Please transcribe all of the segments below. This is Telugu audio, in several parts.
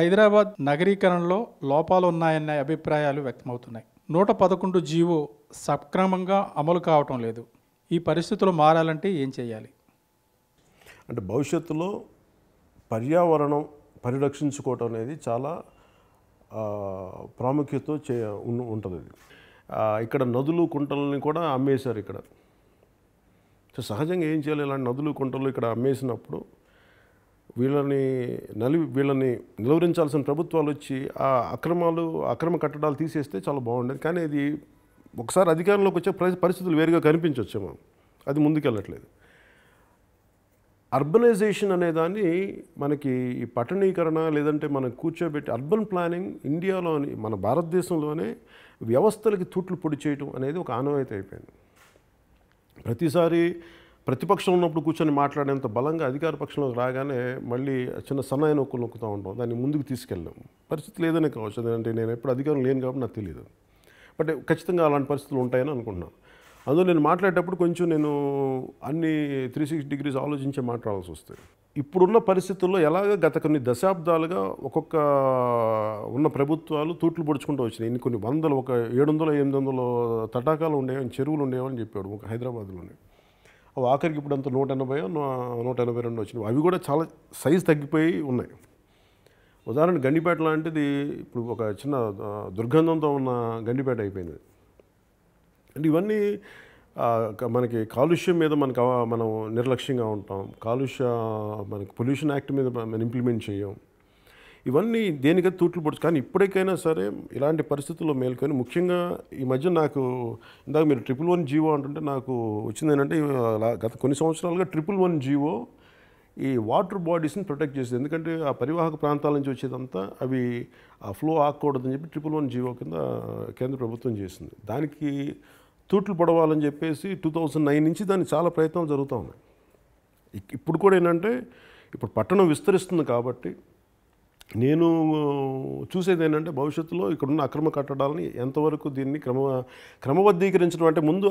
హైదరాబాద్ నగరీకరణలో లోపాలు ఉన్నాయనే అభిప్రాయాలు వ్యక్తమవుతున్నాయి నూట పదకొండు జీవో సక్రమంగా అమలు కావటం లేదు ఈ పరిస్థితులు మారాలంటే ఏం చేయాలి అంటే భవిష్యత్తులో పర్యావరణం పరిరక్షించుకోవటం అనేది చాలా ప్రాముఖ్యత చే ఉంటుంది ఇక్కడ నదులు కుంటలని కూడా అమ్మేశారు ఇక్కడ సో సహజంగా ఏం చేయాలి ఇలాంటి నదులు కుంటలు ఇక్కడ అమ్మేసినప్పుడు వీళ్ళని నలి వీళ్ళని నిలువరించాల్సిన ప్రభుత్వాలు వచ్చి ఆ అక్రమాలు అక్రమ కట్టడాలు తీసేస్తే చాలా బాగుండేది కానీ ఇది ఒకసారి అధికారంలోకి వచ్చే పరిస్థితులు వేరుగా కనిపించవచ్చు మనం అది ముందుకెళ్ళట్లేదు అర్బనైజేషన్ అనేదాన్ని మనకి ఈ పట్టణీకరణ లేదంటే మనం కూర్చోబెట్టి అర్బన్ ప్లానింగ్ ఇండియాలోని మన భారతదేశంలోనే వ్యవస్థలకి తూట్లు పొడి చేయటం అనేది ఒక ఆనవాయితీ అయిపోయింది ప్రతిసారి ప్రతిపక్షం ఉన్నప్పుడు కూర్చొని మాట్లాడేంత బలంగా అధికార పక్షంలోకి రాగానే మళ్ళీ చిన్న సన్నాయి నొక్కులు నొక్కుతూ ఉంటాం దాన్ని ముందుకు తీసుకెళ్ళాం పరిస్థితి లేదనే కావచ్చు అంటే నేను ఎప్పుడు అధికారం లేను కాబట్టి నాకు తెలియదు బట్ ఖచ్చితంగా అలాంటి పరిస్థితులు ఉంటాయని అనుకుంటున్నాను అందులో నేను మాట్లాడేటప్పుడు కొంచెం నేను అన్ని త్రీ సిక్స్ డిగ్రీస్ ఆలోచించి మాట్లాడాల్సి వస్తుంది ఇప్పుడున్న పరిస్థితుల్లో ఎలాగ గత కొన్ని దశాబ్దాలుగా ఒక్కొక్క ఉన్న ప్రభుత్వాలు తూట్లు పొడుచుకుంటూ వచ్చినాయి ఇన్ని కొన్ని వందలు ఒక ఏడు వందల ఎనిమిది వందల తటాకాలు ఉండేవని చెరువులు ఉండేవని చెప్పాడు ఒక హైదరాబాద్లోనే అవి ఆఖరికి ఇప్పుడు అంత నూట ఎనభై నూట ఎనభై రెండు వచ్చినాయి అవి కూడా చాలా సైజ్ తగ్గిపోయి ఉన్నాయి ఉదాహరణ గండిపేట లాంటిది ఇప్పుడు ఒక చిన్న దుర్గంధంతో ఉన్న గండిపేట అయిపోయింది అంటే ఇవన్నీ మనకి కాలుష్యం మీద మనకు మనం నిర్లక్ష్యంగా ఉంటాం కాలుష్య మనకి పొల్యూషన్ యాక్ట్ మీద మనం ఇంప్లిమెంట్ చేయం ఇవన్నీ దేనికైతే తూట్లు పొడుచు కానీ ఇప్పటికైనా సరే ఇలాంటి పరిస్థితుల్లో మేలుకొని ముఖ్యంగా ఈ మధ్య నాకు ఇందాక మీరు ట్రిపుల్ వన్ జీవో అంటుంటే నాకు వచ్చింది ఏంటంటే గత కొన్ని సంవత్సరాలుగా ట్రిపుల్ వన్ జీవో ఈ వాటర్ బాడీస్ని ప్రొటెక్ట్ చేసింది ఎందుకంటే ఆ పరివాహక ప్రాంతాల నుంచి వచ్చేదంతా అవి ఆ ఫ్లో ఆకూడదని చెప్పి ట్రిపుల్ వన్ జీవో కింద కేంద్ర ప్రభుత్వం చేసింది దానికి తూట్లు పొడవాలని చెప్పేసి టూ థౌజండ్ నైన్ నుంచి దాన్ని చాలా ప్రయత్నాలు జరుగుతూ ఉన్నాయి ఇప్పుడు కూడా ఏంటంటే ఇప్పుడు పట్టణం విస్తరిస్తుంది కాబట్టి నేను చూసేది ఏంటంటే భవిష్యత్తులో ఇక్కడున్న అక్రమ కట్టడాలని ఎంతవరకు దీన్ని క్రమ క్రమబద్ధీకరించడం అంటే ముందు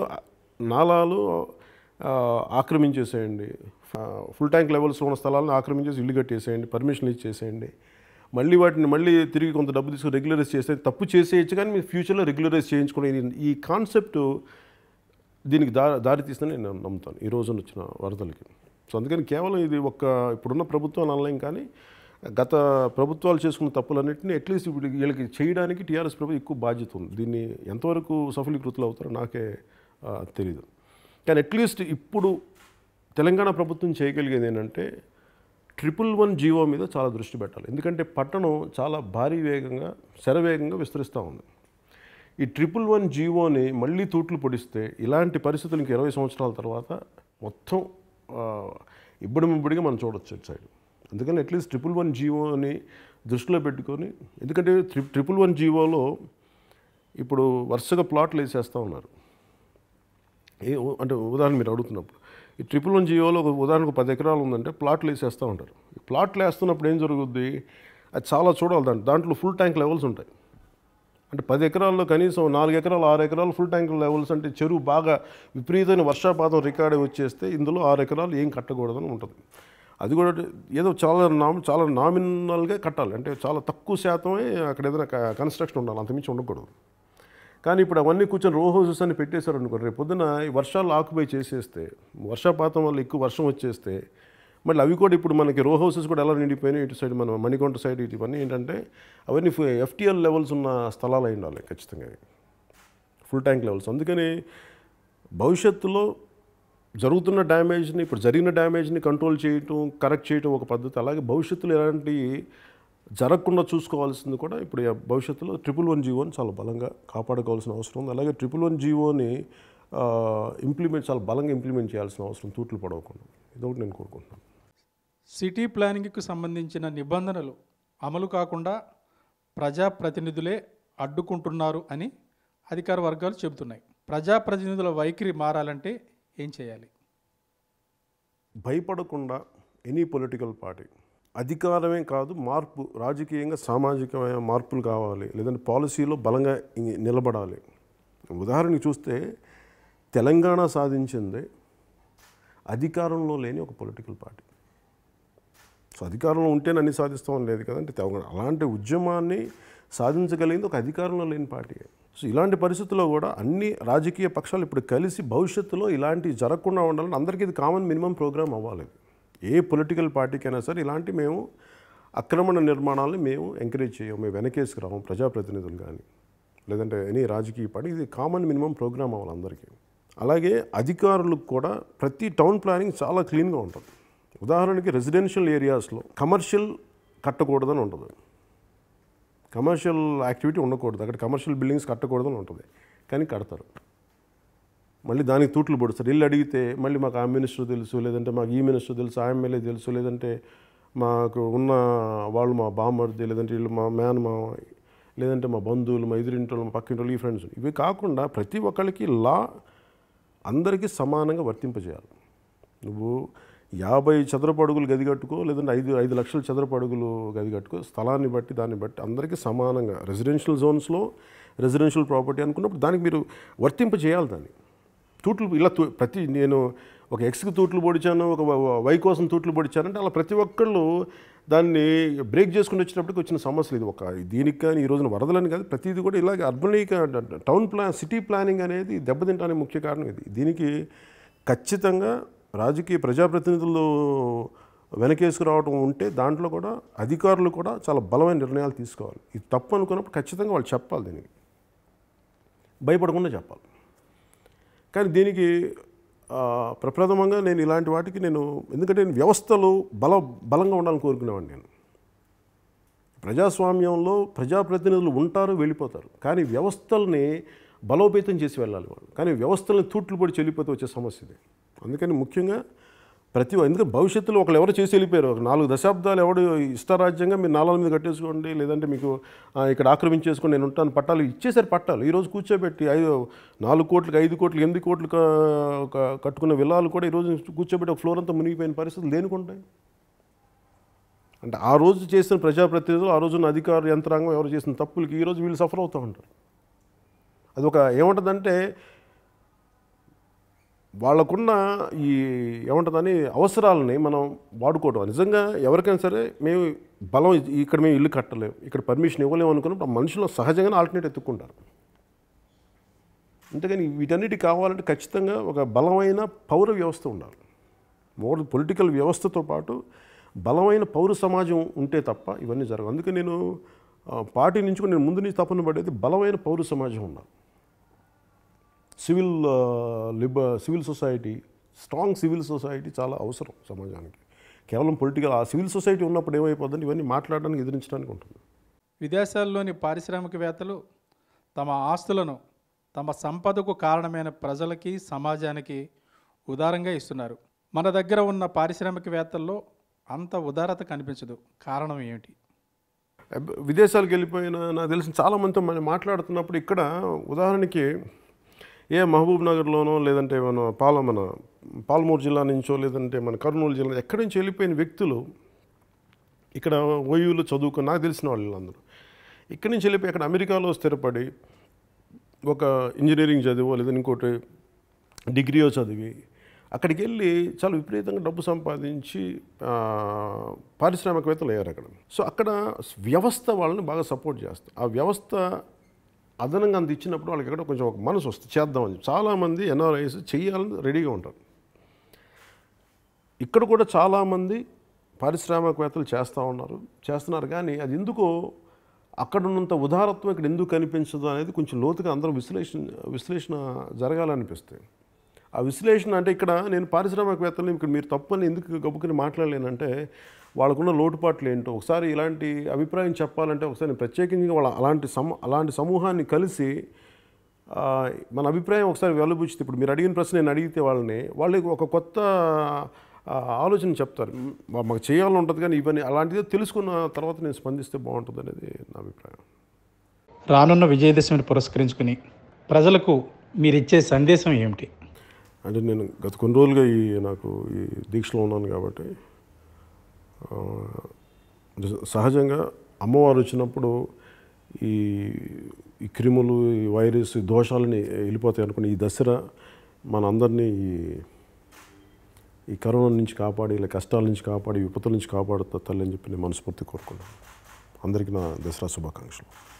నాలాలు ఆక్రమించేసేయండి ఫుల్ ట్యాంక్ లెవెల్స్లో ఉన్న స్థలాలను ఆక్రమించేసి ఇల్లు కట్టేసేయండి పర్మిషన్లు ఇచ్చేసేయండి మళ్ళీ వాటిని మళ్ళీ తిరిగి కొంత డబ్బు తీసుకుని రెగ్యులరైజ్ చేస్తే తప్పు చేసేయచ్చు కానీ మీరు ఫ్యూచర్లో రెగ్యులరైజ్ చేయించుకునే ఈ కాన్సెప్ట్ దీనికి దారి దారి నేను నమ్ముతాను ఈ రోజున వచ్చిన వరదలకి సో అందుకని కేవలం ఇది ఒక ఇప్పుడున్న ప్రభుత్వం అనలేం కానీ గత ప్రభుత్వాలు చేసుకున్న తప్పులన్నింటినీ అట్లీస్ట్ ఇప్పుడు వీళ్ళకి చేయడానికి టీఆర్ఎస్ ప్రభుత్వం ఎక్కువ బాధ్యత ఉంది దీన్ని ఎంతవరకు సఫలీకృతులు అవుతారో నాకే తెలీదు కానీ అట్లీస్ట్ ఇప్పుడు తెలంగాణ ప్రభుత్వం చేయగలిగేది ఏంటంటే ట్రిపుల్ వన్ జీవో మీద చాలా దృష్టి పెట్టాలి ఎందుకంటే పట్టణం చాలా భారీ వేగంగా శరవేగంగా విస్తరిస్తూ ఉంది ఈ ట్రిపుల్ వన్ జీవోని మళ్ళీ తూట్లు పొడిస్తే ఇలాంటి పరిస్థితులు ఇంక ఇరవై సంవత్సరాల తర్వాత మొత్తం ఇబ్బడి ముబ్బడిగా మనం చూడొచ్చు ఇటు సైడ్ అందుకని అట్లీస్ట్ ట్రిపుల్ వన్ జీవో అని దృష్టిలో పెట్టుకొని ఎందుకంటే త్రి ట్రిపుల్ వన్ జీవోలో ఇప్పుడు వరుసగా ప్లాట్లు వేసేస్తూ ఉన్నారు ఏ అంటే ఉదాహరణ మీరు అడుగుతున్నప్పుడు ఈ ట్రిపుల్ వన్ ఒక ఉదాహరణకు పది ఎకరాలు ఉందంటే ప్లాట్లు వేసేస్తూ ఉంటారు ప్లాట్లు వేస్తున్నప్పుడు ఏం జరుగుద్ది అది చాలా చూడాలి దాంట్లో దాంట్లో ఫుల్ ట్యాంక్ లెవెల్స్ ఉంటాయి అంటే పది ఎకరాల్లో కనీసం నాలుగు ఎకరాలు ఆరు ఎకరాలు ఫుల్ ట్యాంక్ లెవెల్స్ అంటే చెరువు బాగా విపరీతమైన వర్షాపాతం రికార్డు వచ్చేస్తే ఇందులో ఆరు ఎకరాలు ఏం కట్టకూడదని ఉంటుంది అది కూడా ఏదో చాలా నామ్ చాలా నామినల్గా కట్టాలి అంటే చాలా తక్కువ శాతమే అక్కడ ఏదైనా కన్స్ట్రక్షన్ ఉండాలి అంతమించి ఉండకూడదు కానీ ఇప్పుడు అవన్నీ కూర్చొని రో హౌసెస్ అని పెట్టేశారు అనుకోండి రేపు పొద్దున వర్షాలు ఆక్యుపై చేసేస్తే వర్షపాతం వల్ల ఎక్కువ వర్షం వచ్చేస్తే మళ్ళీ అవి కూడా ఇప్పుడు మనకి రో హౌసెస్ కూడా ఎలా నిండిపోయినాయి ఇటు సైడ్ మన మణికొండ సైడ్ ఇటు ఇవన్నీ ఏంటంటే అవన్నీ ఎఫ్టీఎల్ లెవెల్స్ ఉన్న స్థలాలు అయి ఉండాలి ఖచ్చితంగా ఫుల్ ట్యాంక్ లెవెల్స్ అందుకని భవిష్యత్తులో జరుగుతున్న డ్యామేజ్ని ఇప్పుడు జరిగిన డ్యామేజ్ని కంట్రోల్ చేయటం కరెక్ట్ చేయటం ఒక పద్ధతి అలాగే భవిష్యత్తులో ఎలాంటి జరగకుండా చూసుకోవాల్సింది కూడా ఇప్పుడు భవిష్యత్తులో ట్రిపుల్ వన్ జీవోని చాలా బలంగా కాపాడుకోవాల్సిన అవసరం ఉంది అలాగే ట్రిపుల్ వన్ జీవోని ఇంప్లిమెంట్ చాలా బలంగా ఇంప్లిమెంట్ చేయాల్సిన అవసరం తూట్లు పడవకుండా ఇదొకటి నేను కోరుకుంటున్నాను సిటీ ప్లానింగ్కు సంబంధించిన నిబంధనలు అమలు కాకుండా ప్రజాప్రతినిధులే అడ్డుకుంటున్నారు అని అధికార వర్గాలు చెబుతున్నాయి ప్రజాప్రతినిధుల వైఖరి మారాలంటే ఏం చేయాలి భయపడకుండా ఎనీ పొలిటికల్ పార్టీ అధికారమే కాదు మార్పు రాజకీయంగా సామాజికమైన మార్పులు కావాలి లేదంటే పాలసీలో బలంగా నిలబడాలి ఉదాహరణ చూస్తే తెలంగాణ సాధించింది అధికారంలో లేని ఒక పొలిటికల్ పార్టీ సో అధికారంలో ఉంటేనే అన్ని సాధిస్తామని లేదు కదంటే అలాంటి ఉద్యమాన్ని సాధించగలిగింది ఒక అధికారంలో లేని పార్టీ సో ఇలాంటి పరిస్థితుల్లో కూడా అన్ని రాజకీయ పక్షాలు ఇప్పుడు కలిసి భవిష్యత్తులో ఇలాంటివి జరగకుండా ఉండాలని అందరికీ ఇది కామన్ మినిమం ప్రోగ్రామ్ అవ్వాలి ఏ పొలిటికల్ పార్టీకైనా సరే ఇలాంటి మేము అక్రమణ నిర్మాణాలని మేము ఎంకరేజ్ చేయము మేము వెనకేసుకురాము ప్రజాప్రతినిధులు కానీ లేదంటే ఎనీ రాజకీయ పార్టీ ఇది కామన్ మినిమం ప్రోగ్రామ్ అవ్వాలి అందరికీ అలాగే అధికారులకు కూడా ప్రతి టౌన్ ప్లానింగ్ చాలా క్లీన్గా ఉంటుంది ఉదాహరణకి రెసిడెన్షియల్ ఏరియాస్లో కమర్షియల్ కట్టకూడదని ఉంటుంది కమర్షియల్ యాక్టివిటీ ఉండకూడదు అక్కడ కమర్షియల్ బిల్డింగ్స్ కట్టకూడదు అని ఉంటుంది కానీ కడతారు మళ్ళీ దానికి తూట్లు పొడుస్తారు ఇల్లు అడిగితే మళ్ళీ మాకు ఆ మినిస్టర్ తెలుసు లేదంటే మాకు ఈ మినిస్టర్ తెలుసు ఆ ఎమ్మెల్యే తెలుసు లేదంటే మాకు ఉన్న వాళ్ళు మా బామ్మర్ది లేదంటే వీళ్ళు మా మ్యాన్ మా లేదంటే మా బంధువులు మా ఎదురింటోళ్ళు మా పక్కింటోళ్ళు ఈ ఫ్రెండ్స్ ఇవి కాకుండా ప్రతి ఒక్కరికి లా అందరికీ సమానంగా వర్తింపజేయాలి నువ్వు యాభై చదరపు అడుగులు గది కట్టుకో లేదంటే ఐదు ఐదు లక్షల చదరపు అడుగులు గది కట్టుకో స్థలాన్ని బట్టి దాన్ని బట్టి అందరికీ సమానంగా రెసిడెన్షియల్ జోన్స్లో రెసిడెన్షియల్ ప్రాపర్టీ అనుకున్నప్పుడు దానికి మీరు వర్తింప చేయాలి దాన్ని తూట్లు ఇలా ప్రతి నేను ఒక ఎక్స్కి తూట్లు పొడిచాను ఒక వై కోసం తూట్లు పొడిచానంటే అలా ప్రతి ఒక్కళ్ళు దాన్ని బ్రేక్ చేసుకుని వచ్చినప్పటికి వచ్చిన సమస్యలు ఇది ఒక దీనికి కానీ ఈ రోజున వరదలని కాదు ప్రతిదీ కూడా ఇలాగే urban town plan city planning అనేది దెబ్బతింటానికి ముఖ్య కారణం ఇది దీనికి ఖచ్చితంగా రాజకీయ ప్రజాప్రతినిధులు వెనకేసుకురావడం ఉంటే దాంట్లో కూడా అధికారులు కూడా చాలా బలమైన నిర్ణయాలు తీసుకోవాలి ఇది తప్పు అనుకున్నప్పుడు ఖచ్చితంగా వాళ్ళు చెప్పాలి దీనికి భయపడకుండా చెప్పాలి కానీ దీనికి ప్రప్రథమంగా నేను ఇలాంటి వాటికి నేను ఎందుకంటే నేను వ్యవస్థలు బల బలంగా ఉండాలని కోరుకునేవాడిని నేను ప్రజాస్వామ్యంలో ప్రజాప్రతినిధులు ఉంటారు వెళ్ళిపోతారు కానీ వ్యవస్థల్ని బలోపేతం చేసి వెళ్ళాలి వాళ్ళు కానీ వ్యవస్థలను తూట్లు పడి చెల్లిపోతే వచ్చే సమస్య ఇది అందుకని ముఖ్యంగా ప్రతి ఎందుకంటే భవిష్యత్తులో ఒకళ్ళు ఎవరు చేసి వెళ్ళిపోయారు ఒక నాలుగు దశాబ్దాలు ఎవడు ఇష్టరాజ్యంగా మీరు నాలుగు మీద కట్టేసుకోండి లేదంటే మీకు ఇక్కడ ఆక్రమించేసుకొని నేను ఉంటాను పట్టాలు ఇచ్చేసారు పట్టాలు ఈరోజు కూర్చోబెట్టి ఐదు నాలుగు కోట్లకి ఐదు కోట్లు ఎనిమిది కోట్లు కట్టుకున్న విలాలు కూడా ఈరోజు కూర్చోబెట్టి ఒక ఫ్లోర్ అంతా మునిగిపోయిన పరిస్థితులు దేనికుంటాయి అంటే ఆ రోజు చేసిన ప్రజాప్రతినిధులు ఆ రోజున అధికార యంత్రాంగం ఎవరు చేసిన తప్పులకి ఈరోజు వీళ్ళు సఫర్ అవుతూ ఉంటారు అది ఒక ఏముంటుందంటే వాళ్ళకున్న ఈ ఏమంటుందని అవసరాలని మనం వాడుకోవడం నిజంగా ఎవరికైనా సరే మేము బలం ఇక్కడ మేము ఇల్లు కట్టలేము ఇక్కడ పర్మిషన్ ఇవ్వలేము అనుకున్నప్పుడు మనుషులు సహజంగానే ఆల్టర్నేట్ ఎత్తుక్కుంటారు అంతేగాని వీటన్నిటి కావాలంటే ఖచ్చితంగా ఒక బలమైన పౌర వ్యవస్థ ఉండాలి మోడల్ పొలిటికల్ వ్యవస్థతో పాటు బలమైన పౌర సమాజం ఉంటే తప్ప ఇవన్నీ జరగవు అందుకే నేను పార్టీ నుంచి నేను ముందు నుంచి తపన పడేది బలమైన పౌర సమాజం ఉండాలి సివిల్ లిబ civil society strong civil society చాలా అవసరం సమాజానికి కేవలం పొలిటికల్ ఆ సివిల్ సొసైటీ ఉన్నప్పుడు ఏమైపోద్దని ఇవన్నీ మాట్లాడడానికి ఎదిరించడానికి ఉంటుంది విదేశాల్లోని పారిశ్రామికవేత్తలు తమ ఆస్తులను తమ సంపదకు కారణమైన ప్రజలకి సమాజానికి ఉదారంగా ఇస్తున్నారు మన దగ్గర ఉన్న పారిశ్రామికవేత్తల్లో అంత ఉదారత కనిపించదు కారణం ఏమిటి విదేశాలకు వెళ్ళిపోయిన నాకు తెలిసిన చాలామందితో మనం మాట్లాడుతున్నప్పుడు ఇక్కడ ఉదాహరణకి ఏ మహబూబ్ నగర్లోనో లేదంటే మన పాల మన పాలమూరు జిల్లా నుంచో లేదంటే మన కర్నూలు జిల్లా ఎక్కడి నుంచి వెళ్ళిపోయిన వ్యక్తులు ఇక్కడ ఓయూలు చదువుకుని నాకు తెలిసిన వాళ్ళు అందరూ ఇక్కడి నుంచి వెళ్ళిపోయి అక్కడ అమెరికాలో స్థిరపడి ఒక ఇంజనీరింగ్ చదివో లేదా ఇంకోటి డిగ్రీయో చదివి అక్కడికి వెళ్ళి చాలా విపరీతంగా డబ్బు సంపాదించి పారిశ్రామికవేత్తలు అయ్యారు అక్కడ సో అక్కడ వ్యవస్థ వాళ్ళని బాగా సపోర్ట్ చేస్తారు ఆ వ్యవస్థ అదనంగా అంత ఇచ్చినప్పుడు వాళ్ళకి ఎక్కడ కొంచెం ఒక మనసు వస్తుంది చేద్దామని చాలామంది ఎన్ఆర్ఐస్ చేయాలని రెడీగా ఉంటారు ఇక్కడ కూడా చాలామంది పారిశ్రామికవేత్తలు చేస్తూ ఉన్నారు చేస్తున్నారు కానీ అది ఎందుకో అక్కడ ఉన్నంత ఉదారత్వం ఇక్కడ ఎందుకు కనిపించదు అనేది కొంచెం లోతుగా అందరం విశ్లేషణ విశ్లేషణ జరగాలనిపిస్తుంది ఆ విశ్లేషణ అంటే ఇక్కడ నేను పారిశ్రామికవేత్తలు ఇక్కడ మీరు తప్పని ఎందుకు గబ్బుకుని మాట్లాడలేనంటే వాళ్ళకున్న లోటుపాట్లు ఏంటో ఒకసారి ఇలాంటి అభిప్రాయం చెప్పాలంటే ఒకసారి ప్రత్యేకించి వాళ్ళ అలాంటి సమ అలాంటి సమూహాన్ని కలిసి మన అభిప్రాయం ఒకసారి వెళ్ళబుచ్చింది ఇప్పుడు మీరు అడిగిన ప్రశ్న నేను అడిగితే వాళ్ళని వాళ్ళకి ఒక కొత్త ఆలోచన చెప్తారు మాకు చేయాలని ఉంటుంది కానీ ఇవన్నీ అలాంటిదే తెలుసుకున్న తర్వాత నేను స్పందిస్తే బాగుంటుంది అనేది నా అభిప్రాయం రానున్న విజయదశమిని పురస్కరించుకుని ప్రజలకు మీరిచ్చే సందేశం ఏమిటి అంటే నేను గత కొన్ని రోజులుగా ఈ నాకు ఈ దీక్షలో ఉన్నాను కాబట్టి సహజంగా అమ్మవారు వచ్చినప్పుడు ఈ ఈ క్రిములు ఈ వైరస్ దోషాలని వెళ్ళిపోతాయి అనుకుని ఈ దసరా మన ఈ ఈ కరోనా నుంచి కాపాడి ఇలా కష్టాల నుంచి కాపాడి విపత్తుల నుంచి కాపాడుతా తల్లి అని చెప్పి నేను మనస్ఫూర్తి కోరుకున్నాను అందరికీ నా దసరా శుభాకాంక్షలు